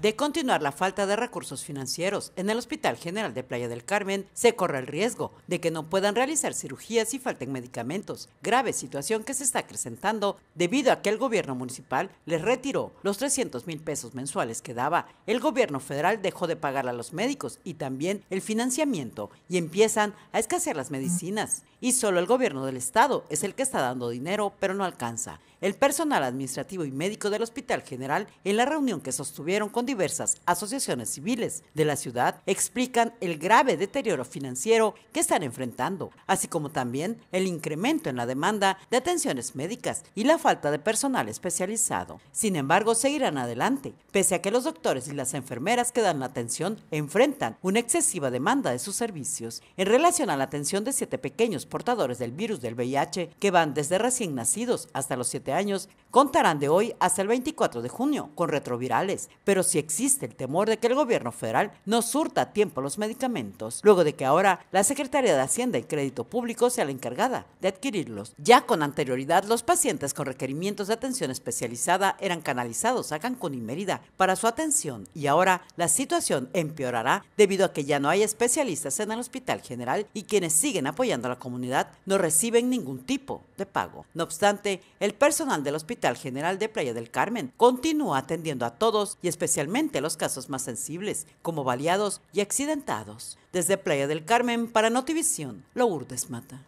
De continuar la falta de recursos financieros en el Hospital General de Playa del Carmen, se corre el riesgo de que no puedan realizar cirugías y falten medicamentos, grave situación que se está acrecentando debido a que el gobierno municipal les retiró los 300 mil pesos mensuales que daba. El gobierno federal dejó de pagar a los médicos y también el financiamiento y empiezan a escasear las medicinas. Y solo el gobierno del estado es el que está dando dinero, pero no alcanza el personal administrativo y médico del Hospital General en la reunión que sostuvieron con diversas asociaciones civiles de la ciudad explican el grave deterioro financiero que están enfrentando, así como también el incremento en la demanda de atenciones médicas y la falta de personal especializado. Sin embargo, seguirán adelante, pese a que los doctores y las enfermeras que dan la atención enfrentan una excesiva demanda de sus servicios. En relación a la atención de siete pequeños portadores del virus del VIH, que van desde recién nacidos hasta los siete años contarán de hoy hasta el 24 de junio con retrovirales, pero si sí existe el temor de que el gobierno federal no surta a tiempo los medicamentos, luego de que ahora la Secretaría de Hacienda y Crédito Público sea la encargada de adquirirlos. Ya con anterioridad, los pacientes con requerimientos de atención especializada eran canalizados a Cancún y Mérida para su atención y ahora la situación empeorará debido a que ya no hay especialistas en el Hospital General y quienes siguen apoyando a la comunidad no reciben ningún tipo de pago. No obstante, el personal personal del Hospital General de Playa del Carmen continúa atendiendo a todos y especialmente a los casos más sensibles, como baleados y accidentados. Desde Playa del Carmen para Notivision, Lourdes Mata.